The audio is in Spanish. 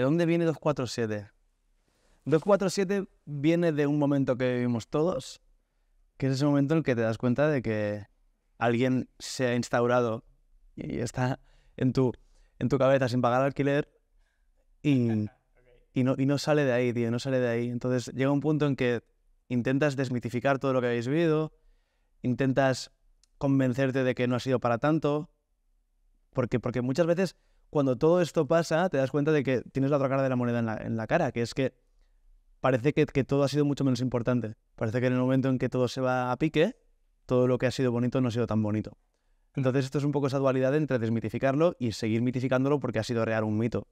¿De dónde viene 247? 247 viene de un momento que vivimos todos, que es ese momento en el que te das cuenta de que alguien se ha instaurado y está en tu, en tu cabeza sin pagar alquiler y, y, no, y no sale de ahí, tío, no sale de ahí. Entonces llega un punto en que intentas desmitificar todo lo que habéis vivido, intentas convencerte de que no ha sido para tanto, porque, porque muchas veces cuando todo esto pasa, te das cuenta de que tienes la otra cara de la moneda en la, cara, que es que parece que, todo ha sido mucho menos importante. Parece que en el momento en que todo se va a pique, todo lo que ha sido bonito no ha sido tan bonito. Mm. Entonces esto es un poco esa dualidad entre desmitificarlo y seguir mitificándolo porque ha sido real un mito.